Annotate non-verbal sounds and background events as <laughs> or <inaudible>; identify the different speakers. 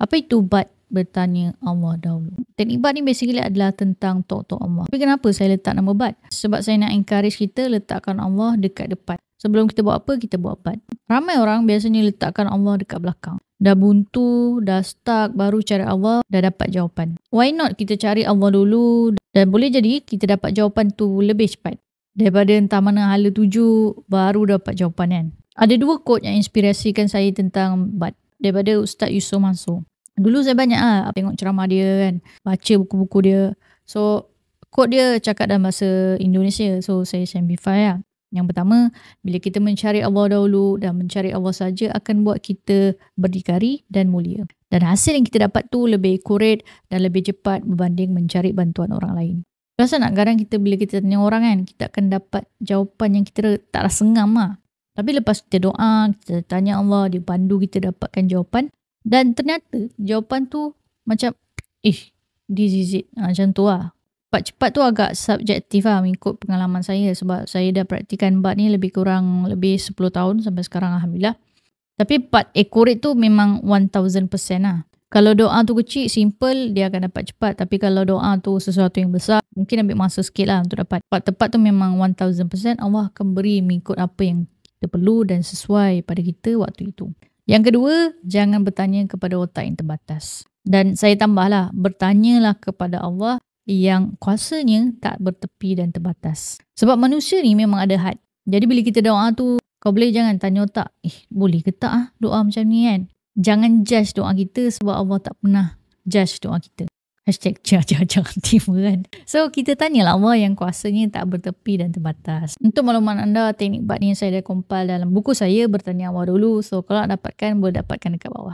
Speaker 1: Apa itu ubat bertanya Allah dahulu? Teknik bat ni basically adalah tentang tok-tok Allah. Tapi kenapa saya letak nama bat? Sebab saya nak encourage kita letakkan Allah dekat depan. Sebelum kita buat apa, kita buat bat. Ramai orang biasanya letakkan Allah dekat belakang. Dah buntu, dah stuck, baru cari Allah, dah dapat jawapan. Why not kita cari Allah dulu dan boleh jadi kita dapat jawapan tu lebih cepat. Daripada entah mana hala tuju, baru dapat jawapan kan. Ada dua quote yang inspirasikan saya tentang bat. Daripada Ustaz Yusof Mansur. Dulu saya banyak lah tengok ceramah dia kan. Baca buku-buku dia. So, quote dia cakap dalam bahasa Indonesia. So, saya simplify lah. Yang pertama, bila kita mencari Allah dahulu dan mencari Allah saja akan buat kita berdikari dan mulia. Dan hasil yang kita dapat tu lebih akurat dan lebih cepat berbanding mencari bantuan orang lain. Rasa nak kadang kita bila kita tanya orang kan, kita akan dapat jawapan yang kita tak rasa ngam lah. Tapi lepas kita doa, kita tanya Allah, dia pandu kita dapatkan jawapan, dan ternyata jawapan tu macam eh this is it. Ha, macam tu lah. Cepat-cepat tu agak subjektif lah mengikut pengalaman saya sebab saya dah praktikan bat ni lebih kurang lebih 10 tahun sampai sekarang Alhamdulillah. Tapi part accurate tu memang 1000% lah. Kalau doa tu kecil, simple, dia akan dapat cepat. Tapi kalau doa tu sesuatu yang besar, mungkin ambil masa sikit lah untuk dapat. Part tepat tu memang 1000% Allah akan beri mengikut apa yang kita perlu dan sesuai pada kita waktu itu. Yang kedua, jangan bertanya kepada otak yang terbatas. Dan saya tambahlah, bertanyalah kepada Allah yang kuasanya tak bertepi dan terbatas. Sebab manusia ni memang ada had. Jadi bila kita doa tu, kau boleh jangan tanya otak, eh boleh ke tak ah doa macam ni kan? Jangan judge doa kita sebab Allah tak pernah judge doa kita. Hashtag cah-cah-cah <laughs> kan. So kita tanya lah Allah yang kuasanya tak bertepi dan terbatas. Untuk maklumat anda, teknik bat ni saya dah kompal dalam buku saya bertanya Allah dulu. So kalau dapatkan, boleh dapatkan dekat bawah.